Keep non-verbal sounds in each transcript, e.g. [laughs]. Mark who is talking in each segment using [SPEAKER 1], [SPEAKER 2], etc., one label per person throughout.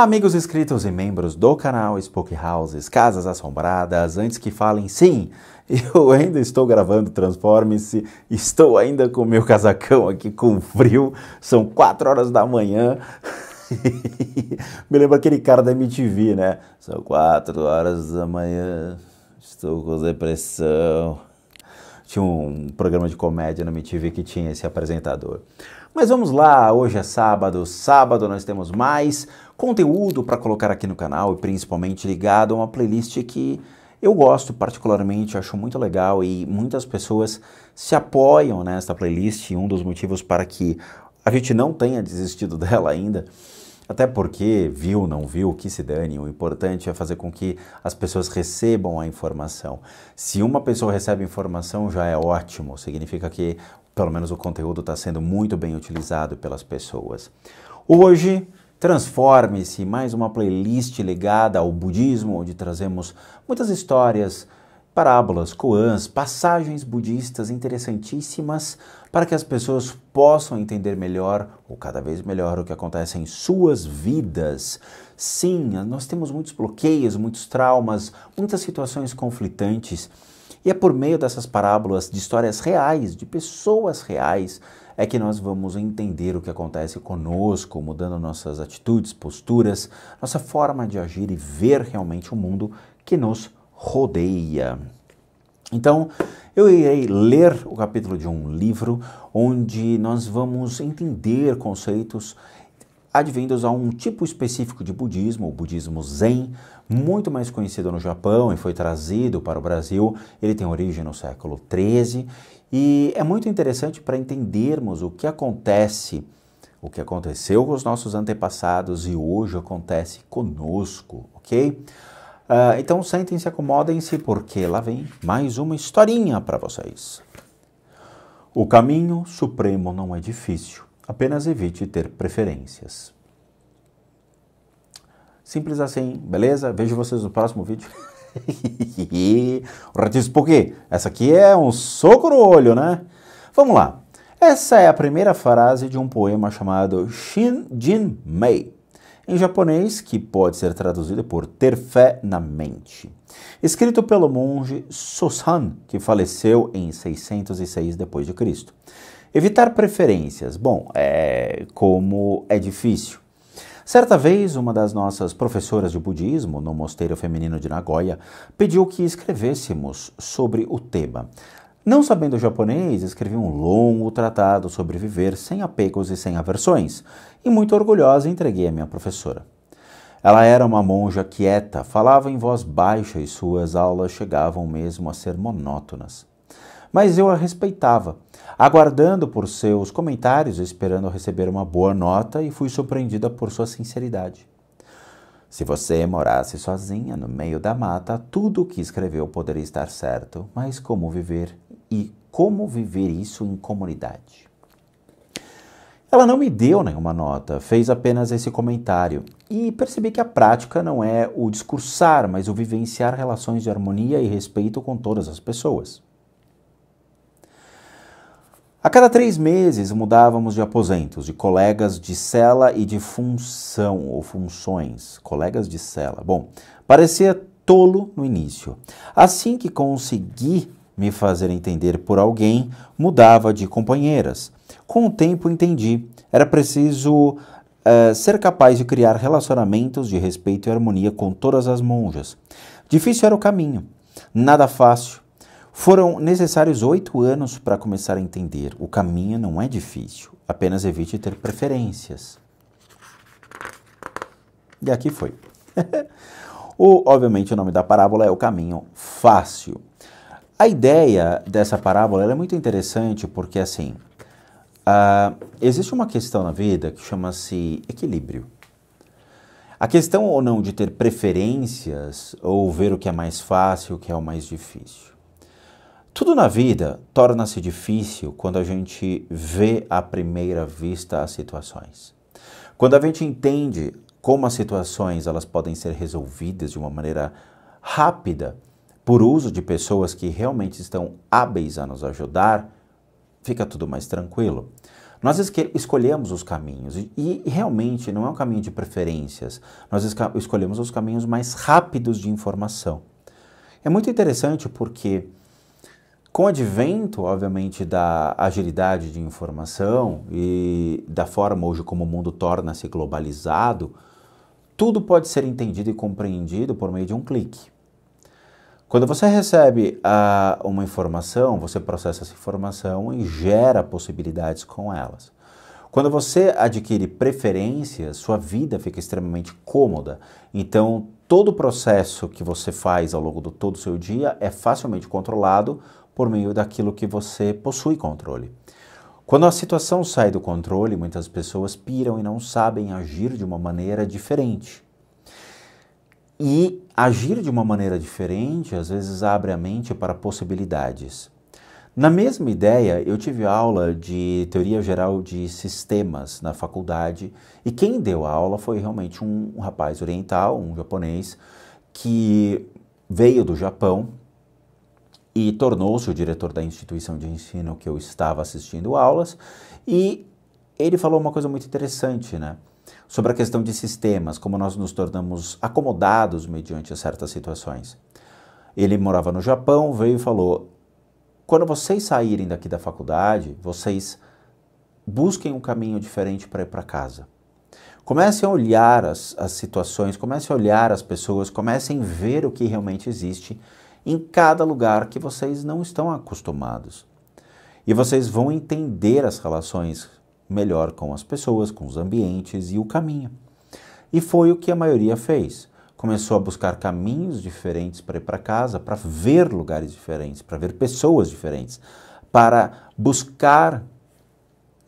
[SPEAKER 1] Olá, amigos inscritos e membros do canal Spook Houses Casas Assombradas. Antes que falem, sim, [laughs] eu ainda estou gravando Transforme-se, estou ainda com meu casacão aqui com frio, são 4 horas da manhã. [laughs] Me lembra aquele cara da MTV, né? São 4 horas da manhã, estou com depressão. Tinha um programa de comédia na MTV que tinha esse apresentador. Mas vamos lá, hoje é sábado. Sábado nós temos mais conteúdo para colocar aqui no canal e principalmente ligado a uma playlist que eu gosto particularmente, acho muito legal e muitas pessoas se apoiam nesta playlist. Um dos motivos para que a gente não tenha desistido [laughs] dela ainda até porque, viu, não viu, que se dane, o importante é fazer com que as pessoas recebam a informação. Se uma pessoa recebe informação, já é ótimo, significa que pelo menos o conteúdo está sendo muito bem utilizado pelas pessoas. Hoje, transforme-se mais uma playlist ligada ao budismo, onde trazemos muitas histórias parábolas, koans, passagens budistas interessantíssimas para que as pessoas possam entender melhor ou cada vez melhor o que acontece em suas vidas. Sim, nós temos muitos bloqueios, muitos traumas, muitas situações conflitantes. E é por meio dessas parábolas de histórias reais, de pessoas reais, é que nós vamos entender o que acontece conosco, mudando nossas atitudes, posturas, nossa forma de agir e ver realmente o mundo que nos rodeia. Então, eu irei ler o capítulo de um livro onde nós vamos entender conceitos advindos a um tipo específico de budismo, o budismo Zen, muito mais conhecido no Japão e foi trazido para o Brasil. Ele tem origem no século XIII e é muito interessante para entendermos o que acontece, o que aconteceu com os nossos antepassados e hoje acontece conosco, ok? Uh, então sentem-se, acomodem-se, porque lá vem mais uma historinha para vocês. O caminho supremo não é difícil, apenas evite ter preferências. Simples assim, beleza? Vejo vocês no próximo vídeo. [laughs] o Ratisco por quê? Essa aqui é um soco no olho, né? Vamos lá. Essa é a primeira frase de um poema chamado Shin Jin Mei em japonês, que pode ser traduzido por ter fé na mente. Escrito pelo monge Sosan, que faleceu em 606 d.C. Evitar preferências. Bom, é como é difícil. Certa vez, uma das nossas professoras de budismo no Mosteiro Feminino de Nagoya pediu que escrevêssemos sobre o tema. Não sabendo japonês, escrevi um longo tratado sobre viver sem apegos e sem aversões e muito orgulhosa entreguei a minha professora. Ela era uma monja quieta, falava em voz baixa e suas aulas chegavam mesmo a ser monótonas. Mas eu a respeitava, aguardando por seus comentários, esperando receber uma boa nota e fui surpreendida por sua sinceridade. Se você morasse sozinha no meio da mata, tudo o que escreveu poderia estar certo, mas como viver e como viver isso em comunidade? Ela não me deu nenhuma nota, fez apenas esse comentário. E percebi que a prática não é o discursar, mas o vivenciar relações de harmonia e respeito com todas as pessoas. A cada três meses mudávamos de aposentos, de colegas de cela e de função ou funções. Colegas de cela. Bom, parecia tolo no início. Assim que consegui me fazer entender por alguém, mudava de companheiras. Com o tempo entendi, era preciso uh, ser capaz de criar relacionamentos de respeito e harmonia com todas as monjas. Difícil era o caminho, nada fácil. Foram necessários oito anos para começar a entender. O caminho não é difícil, apenas evite ter preferências. E aqui foi. [laughs] o, obviamente, o nome da parábola é O Caminho Fácil. A ideia dessa parábola é muito interessante porque, assim, Uh, existe uma questão na vida que chama-se equilíbrio. A questão ou não de ter preferências ou ver o que é mais fácil, o que é o mais difícil. Tudo na vida torna-se difícil quando a gente vê à primeira vista as situações. Quando a gente entende como as situações elas podem ser resolvidas de uma maneira rápida por uso de pessoas que realmente estão hábeis a nos ajudar, fica tudo mais tranquilo. Nós escolhemos os caminhos e, realmente não é um caminho de preferências. Nós escolhemos os caminhos mais rápidos de informação. É muito interessante porque, com o advento, obviamente, da agilidade de informação e da forma hoje como o mundo torna-se globalizado, tudo pode ser entendido e compreendido por meio de um clique. Quando você recebe uma informação, você processa essa informação e gera possibilidades com elas. Quando você adquire preferências, sua vida fica extremamente cômoda. Então, todo o processo que você faz ao longo do todo o seu dia é facilmente controlado por meio daquilo que você possui controle. Quando a situação sai do controle, muitas pessoas piram e não sabem agir de uma maneira diferente. E Agir de uma maneira diferente às vezes abre a mente para possibilidades. Na mesma ideia, eu tive aula de teoria geral de sistemas na faculdade e quem deu a aula foi realmente um, um rapaz oriental, um japonês, que veio do Japão e tornou-se o diretor da instituição de ensino que eu estava assistindo aulas e ele falou uma coisa muito interessante, né? sobre a questão de sistemas, como nós nos tornamos acomodados mediante certas situações. Ele morava no Japão, veio e falou: quando vocês saírem daqui da faculdade, vocês busquem um caminho diferente para ir para casa. Comecem a olhar as, as situações, comecem a olhar as pessoas, comecem a ver o que realmente existe em cada lugar que vocês não estão acostumados. E vocês vão entender as relações melhor com as pessoas, com os ambientes e o caminho. E foi o que a maioria fez. Começou a buscar caminhos diferentes para ir para casa, para ver lugares diferentes, para ver pessoas diferentes, para buscar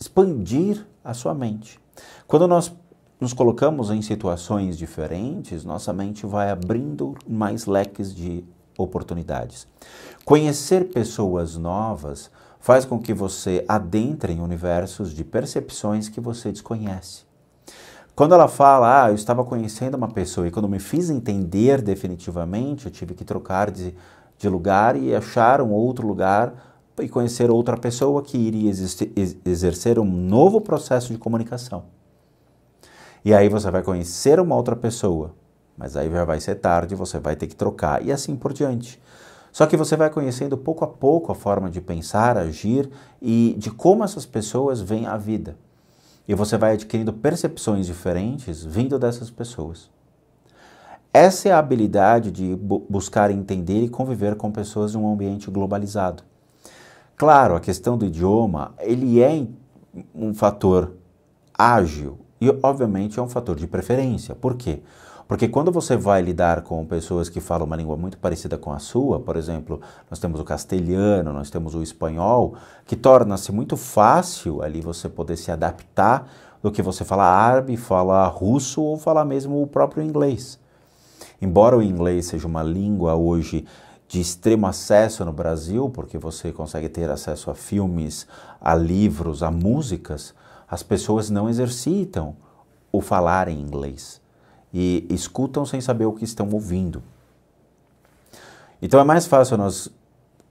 [SPEAKER 1] expandir a sua mente. Quando nós nos colocamos em situações diferentes, nossa mente vai abrindo mais leques de oportunidades. Conhecer pessoas novas faz com que você adentre em universos de percepções que você desconhece. Quando ela fala, ah, eu estava conhecendo uma pessoa e quando me fiz entender definitivamente, eu tive que trocar de, de lugar e achar um outro lugar e conhecer outra pessoa que iria exercer um novo processo de comunicação. E aí você vai conhecer uma outra pessoa, mas aí já vai ser tarde, você vai ter que trocar e assim por diante. Só que você vai conhecendo pouco a pouco a forma de pensar, agir e de como essas pessoas veem a vida. E você vai adquirindo percepções diferentes vindo dessas pessoas. Essa é a habilidade de buscar entender e conviver com pessoas em um ambiente globalizado. Claro, a questão do idioma, ele é um fator ágil e, obviamente, é um fator de preferência. Por quê? Porque quando você vai lidar com pessoas que falam uma língua muito parecida com a sua, por exemplo, nós temos o castelhano, nós temos o espanhol, que torna-se muito fácil ali você poder se adaptar do que você falar árabe, falar russo ou falar mesmo o próprio inglês. Embora o inglês seja uma língua hoje de extremo acesso no Brasil, porque você consegue ter acesso a filmes, a livros, a músicas, as pessoas não exercitam o falar em inglês e escutam sem saber o que estão ouvindo. Então é mais fácil nós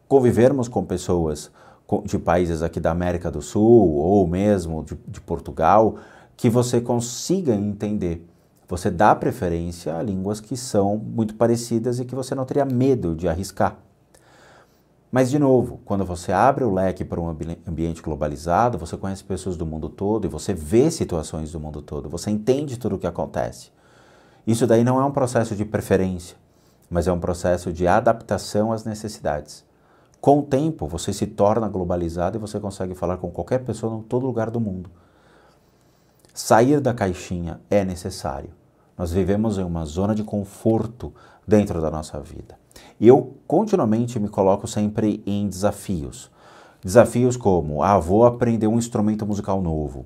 [SPEAKER 1] convivermos com pessoas de países aqui da América do Sul ou mesmo de, de Portugal que você consiga entender. Você dá preferência a línguas que são muito parecidas e que você não teria medo de arriscar. Mas, de novo, quando você abre o leque para um ambiente globalizado, você conhece pessoas do mundo todo e você vê situações do mundo todo, você entende tudo o que acontece. Isso daí não é um processo de preferência, mas é um processo de adaptação às necessidades. Com o tempo, você se torna globalizado e você consegue falar com qualquer pessoa em todo lugar do mundo. Sair da caixinha é necessário. Nós vivemos em uma zona de conforto dentro da nossa vida. E eu continuamente me coloco sempre em desafios. Desafios como, ah, vou aprender um instrumento musical novo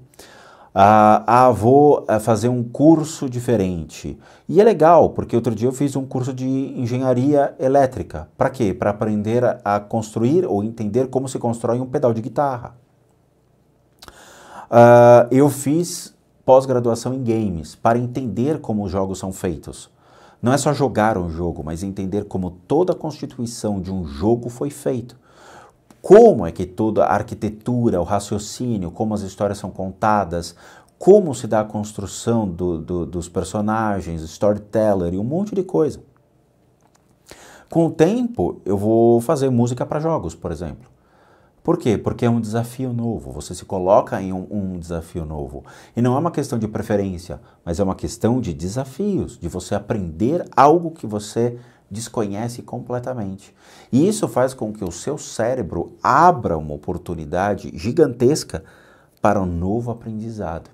[SPEAKER 1] a, avô eh, fazer um curso diferente. E é legal, porque outro dia eu fiz um curso de engenharia elétrica. Para quê? Para aprender a, construir ou entender como se constrói um pedal de guitarra. Ah, eu fiz pós-graduação em games para entender como os jogos são feitos. Não é só jogar um jogo, mas entender como toda a constituição de um jogo foi feita como é que toda a arquitetura, o raciocínio, como as histórias são contadas, como se dá a construção do, do, dos personagens, storyteller e um monte de coisa. Com o tempo, eu vou fazer música para jogos, por exemplo. Por quê? Porque é um desafio novo, você se coloca em um, um desafio novo. E não é uma questão de preferência, mas é uma questão de desafios, de você aprender algo que você desconhece completamente. E isso faz com que o seu cérebro abra uma oportunidade gigantesca para um novo aprendizado.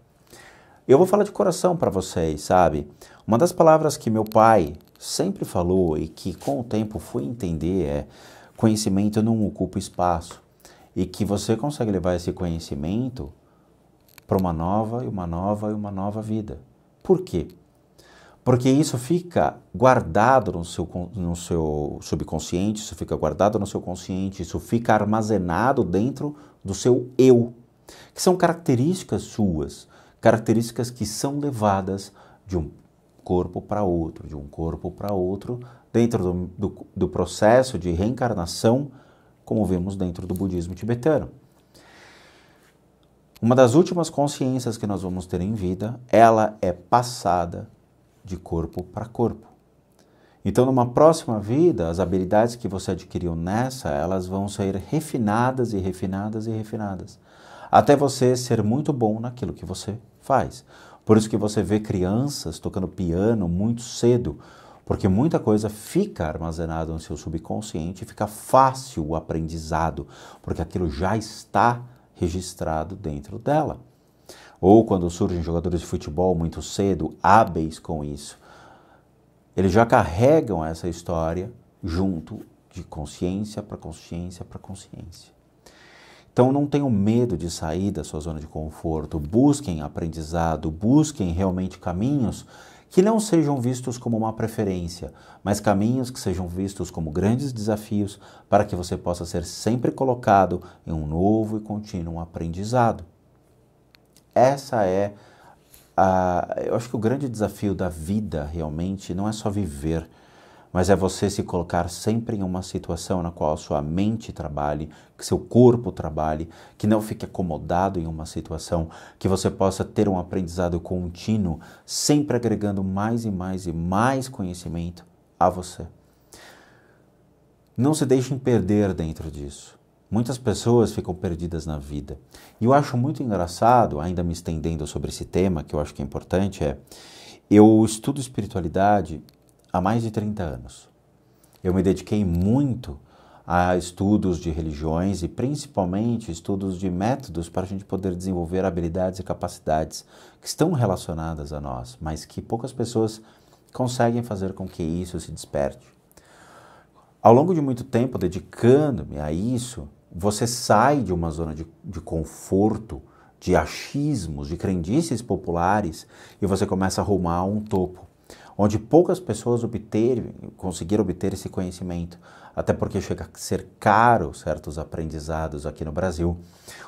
[SPEAKER 1] Eu vou falar de coração para vocês, sabe? Uma das palavras que meu pai sempre falou e que com o tempo fui entender é conhecimento não ocupa espaço e que você consegue levar esse conhecimento para uma nova e uma nova e uma nova vida. Por quê? porque isso fica guardado no seu, no seu subconsciente, isso fica guardado no seu consciente, isso fica armazenado dentro do seu eu, que são características suas, características que são levadas de um corpo para outro, de um corpo para outro, dentro do, do, do processo de reencarnação, como vemos dentro do budismo tibetano. Uma das últimas consciências que nós vamos ter em vida, ela é passada de corpo para corpo. Então, numa próxima vida, as habilidades que você adquiriu nessa, elas vão ser refinadas e refinadas e refinadas, até você ser muito bom naquilo que você faz. Por isso que você vê crianças tocando piano muito cedo, porque muita coisa fica armazenada no seu subconsciente e fica fácil o aprendizado, porque aquilo já está registrado dentro dela ou quando surgem jogadores de futebol muito cedo, hábeis com isso, eles já carregam essa história junto de consciência para consciência para consciência. Então não tenham medo de sair da sua zona de conforto, busquem aprendizado, busquem realmente caminhos que não sejam vistos como uma preferência, mas caminhos que sejam vistos como grandes desafios para que você possa ser sempre colocado em um novo e contínuo aprendizado. Essa é a, eu acho que o grande desafio da vida realmente não é só viver, mas é você se colocar sempre em uma situação na qual a sua mente trabalhe, que seu corpo trabalhe, que não fique acomodado em uma situação, que você possa ter um aprendizado contínuo, sempre agregando mais e mais e mais conhecimento a você. Não se deixem perder dentro disso. Muitas pessoas ficam perdidas na vida. E eu acho muito engraçado, ainda me estendendo sobre esse tema, que eu acho que é importante, é eu estudo espiritualidade há mais de 30 anos. Eu me dediquei muito a estudos de religiões e principalmente estudos de métodos para a gente poder desenvolver habilidades e capacidades que estão relacionadas a nós, mas que poucas pessoas conseguem fazer com que isso se desperte. Ao longo de muito tempo, dedicando-me a isso, você sai de uma zona de, de conforto, de achismos, de crendices populares e você começa a a um topo, onde poucas pessoas obterem, conseguiram obter esse conhecimento, até porque chega a ser caro certos aprendizados aqui no Brasil.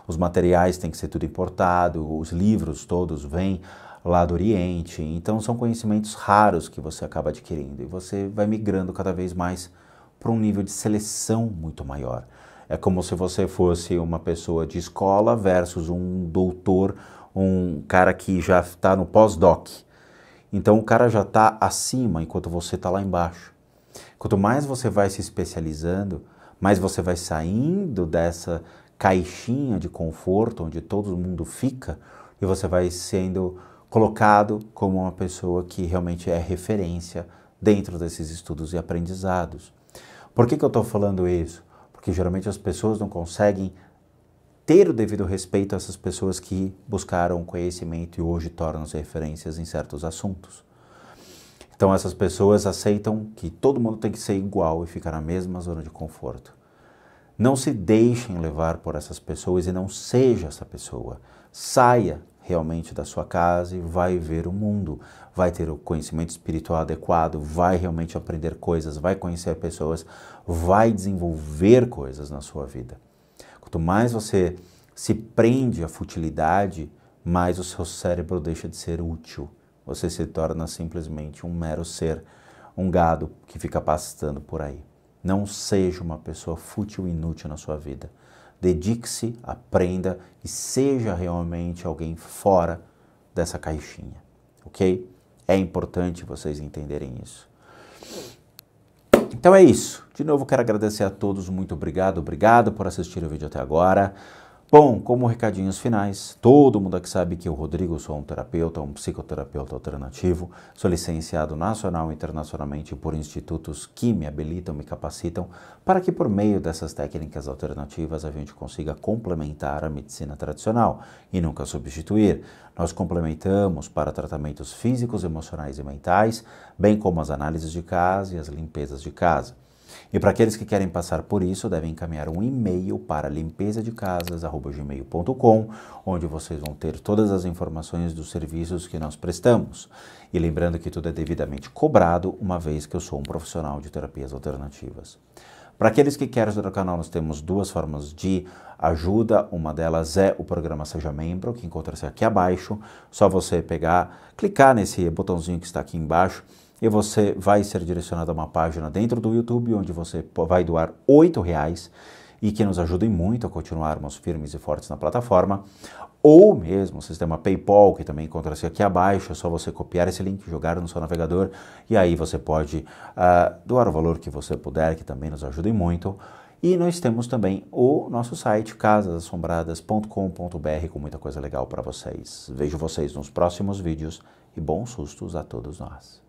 [SPEAKER 1] Os materiais têm que ser tudo importado, os livros todos vêm lá do Oriente, então são conhecimentos raros que você acaba adquirindo e você vai migrando cada vez mais para um nível de seleção muito maior. É como se você fosse uma pessoa de escola versus um doutor, um cara que já está no pós-doc. Então o cara já está acima enquanto você está lá embaixo. Quanto mais você vai se especializando, mais você vai saindo dessa caixinha de conforto onde todo mundo fica e você vai sendo colocado como uma pessoa que realmente é referência dentro desses estudos e aprendizados. Por que, que eu estou falando isso? porque geralmente as pessoas não conseguem ter o devido respeito a essas pessoas que buscaram conhecimento e hoje tornam-se referências em certos assuntos. Então essas pessoas aceitam que todo mundo tem que ser igual e ficar na mesma zona de conforto. Não se deixem levar por essas pessoas e não seja essa pessoa. Saia realmente da sua casa e vai ver o mundo, vai ter o conhecimento espiritual adequado, vai realmente aprender coisas, vai conhecer pessoas, vai desenvolver coisas na sua vida. Quanto mais você se prende à futilidade, mais o seu cérebro deixa de ser útil. Você se torna simplesmente um mero ser, um gado que fica pastando por aí. Não seja uma pessoa fútil e inútil na sua vida dedique-se, aprenda e seja realmente alguém fora dessa caixinha, ok? É importante vocês entenderem isso. Então é isso. De novo, quero agradecer a todos. Muito obrigado. Obrigado por assistir o vídeo até agora. Bom, como recadinhos finais, todo mundo aqui sabe que o Rodrigo sou um terapeuta, um psicoterapeuta alternativo, sou licenciado nacional e internacionalmente por institutos que me habilitam, me capacitam, para que por meio dessas técnicas alternativas a gente consiga complementar a medicina tradicional e nunca substituir. Nós complementamos para tratamentos físicos, emocionais e mentais, bem como as análises de casa e as limpezas de casa. E para aqueles que querem passar por isso, devem encaminhar um e-mail para limpeza de casas@gmail.com, onde vocês vão ter todas as informações dos serviços que nós prestamos. E lembrando que tudo é devidamente cobrado, uma vez que eu sou um profissional de terapias alternativas. Para aqueles que querem ajudar o canal, nós temos duas formas de ajuda. Uma delas é o programa Seja Membro, que encontra-se aqui abaixo. Só você pegar, clicar nesse botãozinho que está aqui embaixo e você vai ser direcionado a uma página dentro do YouTube onde você vai doar R$ reais e que nos ajudem muito a continuarmos firmes e fortes na plataforma, ou mesmo o sistema PayPal, que também encontra-se aqui abaixo, é só você copiar esse link, jogar no seu navegador e aí você pode uh, doar o valor que você puder, que também nos ajudem muito. E nós temos também o nosso site casasassombradas.com.br com muita coisa legal para vocês. Vejo vocês nos próximos vídeos e bons sustos a todos nós.